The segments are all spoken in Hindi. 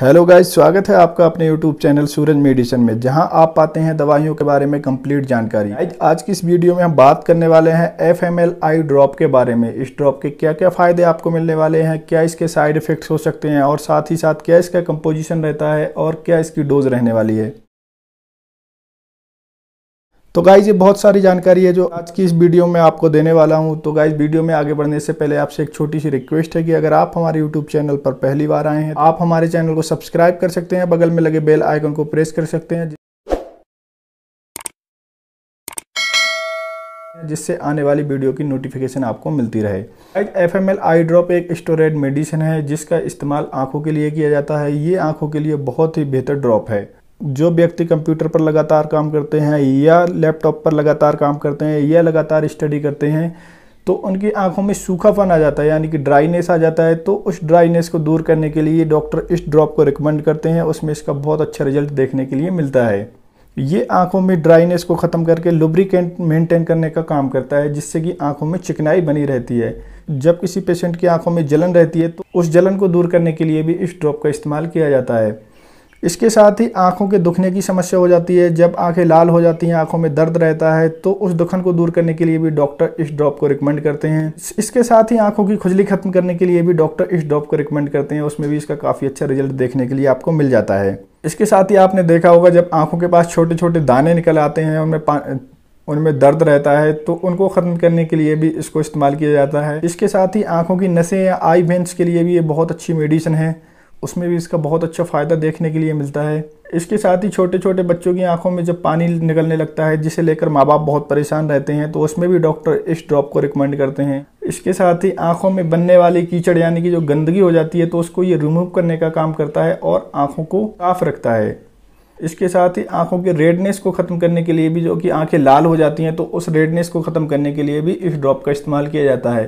हेलो गाइस स्वागत है आपका अपने यूट्यूब चैनल सूरज मेडिसन में जहां आप पाते हैं दवाइयों के बारे में कंप्लीट जानकारी आज आज की इस वीडियो में हम बात करने वाले हैं F M L eye drop के बारे में इस ड्रॉप के क्या क्या फ़ायदे आपको मिलने वाले हैं क्या इसके साइड इफ़ेक्ट्स हो सकते हैं और साथ ही साथ क्या इसका कंपोजिशन रहता है और क्या इसकी डोज रहने वाली है तो गाइज ये बहुत सारी जानकारी है जो आज की इस वीडियो में आपको देने वाला हूँ तो गाइज वीडियो में आगे बढ़ने से पहले आपसे एक छोटी सी रिक्वेस्ट है कि अगर आप हमारे यूट्यूब चैनल पर पहली बार आए हैं तो आप हमारे चैनल को सब्सक्राइब कर सकते हैं बगल में लगे बेल आइकन को प्रेस कर सकते हैं जिससे आने वाली वीडियो की नोटिफिकेशन आपको मिलती रहे F M L eye drop एक स्टोरेड मेडिसिन है जिसका इस्तेमाल आंखों के लिए किया जाता है ये आंखों के लिए बहुत ही बेहतर ड्रॉप है जो व्यक्ति कंप्यूटर पर लगातार काम करते हैं या लैपटॉप पर लगातार काम करते हैं या लगातार स्टडी करते हैं तो उनकी आंखों में सूखापन आ जाता है यानी कि ड्राइनेस आ जाता है तो उस ड्राइनेस को दूर करने के लिए डॉक्टर इस ड्रॉप को रिकमेंड करते हैं उसमें इसका बहुत अच्छा रिजल्ट देखने के लिए मिलता है ये आंखों में ड्राइनेस को ख़त्म करके लुब्रिकेंट मेंटेन करने का काम करता है जिससे कि आंखों में चिकनाई बनी रहती है जब किसी पेशेंट की आंखों में जलन रहती है तो उस जलन को दूर करने के लिए भी इस ड्रॉप का इस्तेमाल किया जाता है इसके साथ ही आँखों के दुखने की समस्या हो जाती है जब आँखें लाल हो जाती हैं आँखों में दर्द रहता है तो उस दुखन को दूर करने के लिए भी डॉक्टर इस ड्रॉप को रिकमेंड करते हैं इसके साथ ही आँखों की खुजली खत्म करने के लिए भी डॉक्टर इस ड्रॉप को रिकमेंड करते हैं उसमें भी इसका काफ़ी अच्छा रिजल्ट देखने के लिए आपको मिल जाता है इसके साथ ही आपने देखा होगा जब आँखों के पास छोटे छोटे दाने निकल आते हैं उनमें उनमें दर्द रहता है तो उनको ख़त्म करने के लिए भी इसको इस्तेमाल किया जाता है इसके साथ ही आँखों की नसें या आई वेंस के लिए भी ये बहुत अच्छी मेडिसिन है उसमें भी इसका बहुत अच्छा फ़ायदा देखने के लिए मिलता है इसके साथ ही छोटे छोटे बच्चों की आंखों में जब पानी निकलने लगता है जिसे लेकर माँ बाप बहुत परेशान रहते हैं तो उसमें भी डॉक्टर इस ड्रॉप को रिकमेंड करते हैं इसके साथ ही आंखों में बनने वाली कीचड़ यानी कि जो गंदगी हो जाती है तो उसको ये रिमूव करने का काम करता है और आंखों को साफ रखता है इसके साथ ही आंखों के रेडनेस को ख़त्म करने के लिए भी जो कि आंखें लाल हो जाती हैं तो उस रेडनेस को ख़त्म करने के लिए भी इस ड्रॉप का इस्तेमाल किया जाता है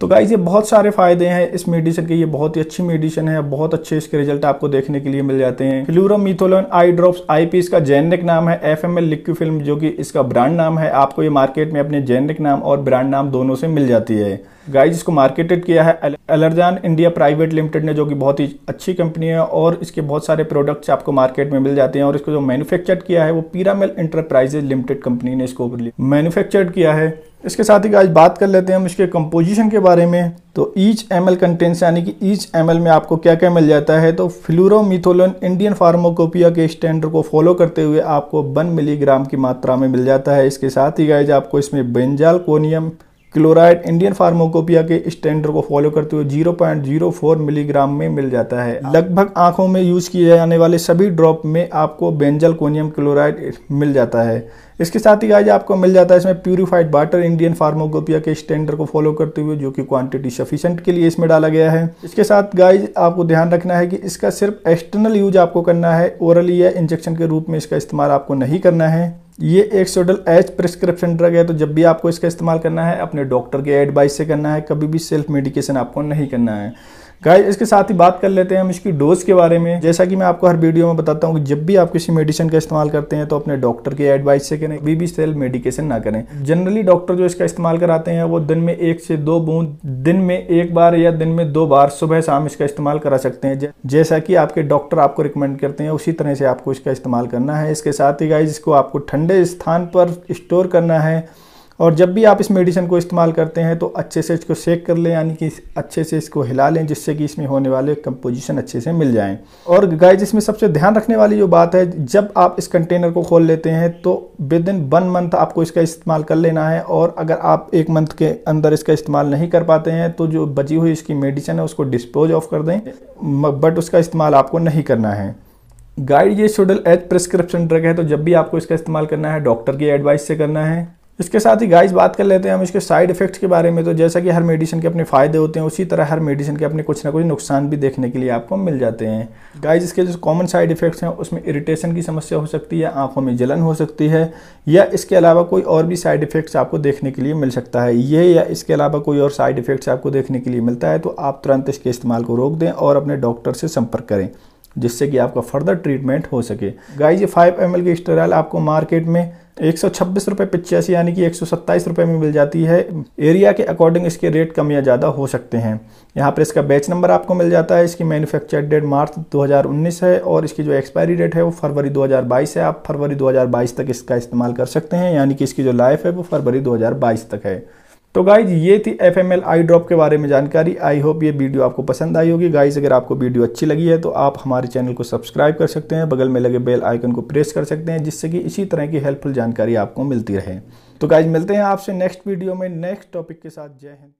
तो गाइज़ ये बहुत सारे फायदे हैं इस मेडिसिन के ये बहुत ही अच्छी मेडिसिन है बहुत अच्छे इसके रिजल्ट आपको देखने के लिए मिल जाते हैं मिथोलोन आई ड्रॉप्स आई पी इसका जेनरिक नाम है F M L liquifilm जो कि इसका ब्रांड नाम है आपको ये मार्केट में अपने जेनरिक नाम और ब्रांड नाम दोनों से मिल जाती है गाइज इसको मार्केटेड किया है अलरजान इंडिया प्राइवेट लिमिटेड ने जो कि बहुत ही अच्छी कंपनी है और इसके बहुत सारे प्रोडक्ट्स आपको मार्केट में मिल जाते हैं और इसको जो मैन्युफैक्चर किया है वो पीरामेल इंटरप्राइजेज लिमिटेड कंपनी ने इसको मैन्युफैक्चर किया है इसके साथ ही आज बात कर लेते हैं हम इसके कंपोजिशन के बारे में तो ईच एम एल कंटेंट्स यानी कि ईच एम एल में आपको क्या क्या मिल जाता है तो फ्लूरोमिथोलन इंडियन फार्माकोपिया के स्टैंडर्ड को फॉलो करते हुए आपको वन मिलीग्राम की मात्रा में मिल जाता है इसके साथ ही गाइज आपको इसमें benzalkonium chloride Indian pharmacopoeia के स्टैंडर्ड को फॉलो करते हुए 0.04 मिलीग्राम में मिल जाता है हाँ। लगभग आंखों में यूज किए जाने वाले सभी ड्रॉप में आपको बेंजल कोनियम क्लोराइड मिल जाता है इसके साथ ही आज आपको मिल जाता है इसमें प्यूरिफाइड वाटर इंडियन फार्माकोपिया के स्टैंडर्ड को फॉलो करते हुए जो कि क्वांटिटी सफिशेंट के लिए इसमें डाला गया है इसके साथ गाइज आपको ध्यान रखना है कि इसका सिर्फ एक्सटर्नल यूज आपको करना है ओरली या इंजेक्शन के रूप में इसका इस्तेमाल आपको नहीं करना है ये एक सोडल एच प्रिस्क्रिप्शन ड्रग है तो जब भी आपको इसका इस्तेमाल करना है अपने डॉक्टर के एडवाइस से करना है कभी भी सेल्फ मेडिकेशन आपको नहीं करना है गाइस इसके साथ ही बात कर लेते हैं हम इसकी डोज के बारे में जैसा कि मैं आपको हर वीडियो में बताता हूँ कि जब भी आप किसी मेडिसिन का इस्तेमाल करते हैं तो अपने डॉक्टर के एडवाइस से करें बीबी सेल मेडिकेशन ना करें जनरली डॉक्टर जो इसका इस्तेमाल कराते हैं वो दिन में एक से दो बूंद दिन में एक बार या दिन में दो बार सुबह शाम इसका इस्तेमाल करा सकते हैं जैसा कि आपके डॉक्टर आपको रिकमेंड करते हैं उसी तरह से आपको इसका इस्तेमाल करना है इसके साथ ही गाइज इसको आपको ठंडे स्थान पर स्टोर करना है और जब भी आप इस मेडिसिन को इस्तेमाल करते हैं तो अच्छे से इसको सेक कर लें यानी कि अच्छे से इसको हिला लें जिससे कि इसमें होने वाले कंपोजिशन अच्छे से मिल जाएँ और गाइज इसमें सबसे ध्यान रखने वाली जो बात है जब आप इस कंटेनर को खोल लेते हैं तो विद इन वन मंथ आपको इसका इस्तेमाल कर लेना है और अगर आप एक मंथ के अंदर इसका इस्तेमाल नहीं कर पाते हैं तो जो बची हुई इसकी मेडिसिन है उसको डिस्पोज ऑफ कर दें बट उसका इस्तेमाल आपको नहीं करना है गाइड ये शेड्यूल एज प्रिस्क्रिप्शन ड्रग है तो जब भी आपको इसका इस्तेमाल करना है डॉक्टर की एडवाइस से करना है इसके साथ ही गाइस बात कर लेते हैं हम इसके साइड इफेक्ट्स के बारे में तो जैसा कि हर मेडिसिन के अपने फ़ायदे होते हैं उसी तरह हर मेडिसिन के अपने कुछ ना कुछ नुकसान भी देखने के लिए आपको मिल जाते हैं गाइस इसके जो कॉमन साइड इफेक्ट्स हैं उसमें इरिटेशन की समस्या हो सकती है आंखों में जलन हो सकती है या इसके अलावा कोई और भी साइड इफेक्ट्स आपको देखने के लिए मिल सकता है ये या इसके अलावा कोई और साइड इफेक्ट्स आपको देखने के लिए मिलता है तो आप तुरंत इसके इस्तेमाल को रोक दें और अपने डॉक्टर से संपर्क करें जिससे कि आपका फर्दर ट्रीटमेंट हो सके गाइज ये फाइव एम के स्टेराइल आपको मार्केट में एक सौ छब्बीस रुपये पिचासी यानी कि एक सौ सत्ताईस रुपये में मिल जाती है एरिया के अकॉर्डिंग इसके रेट कम या ज़्यादा हो सकते हैं यहाँ पर इसका बैच नंबर आपको मिल जाता है इसकी मैन्युफैक्चर डेट मार्च 2019 है और इसकी जो एक्सपायरी डेट है वो फरवरी 2022 है आप फरवरी 2022 तक इसका इस्तेमाल कर सकते हैं यानी कि इसकी जो लाइफ है वो फरवरी 2022 तक है तो गाइज ये थी F M L eye drop के बारे में जानकारी आई होप ये वीडियो आपको पसंद आई होगी गाइज अगर आपको वीडियो अच्छी लगी है तो आप हमारे चैनल को सब्सक्राइब कर सकते हैं बगल में लगे बेल आइकन को प्रेस कर सकते हैं जिससे कि इसी तरह की हेल्पफुल जानकारी आपको मिलती रहे तो गाइज मिलते हैं आपसे नेक्स्ट वीडियो में नेक्स्ट टॉपिक के साथ जय हिंद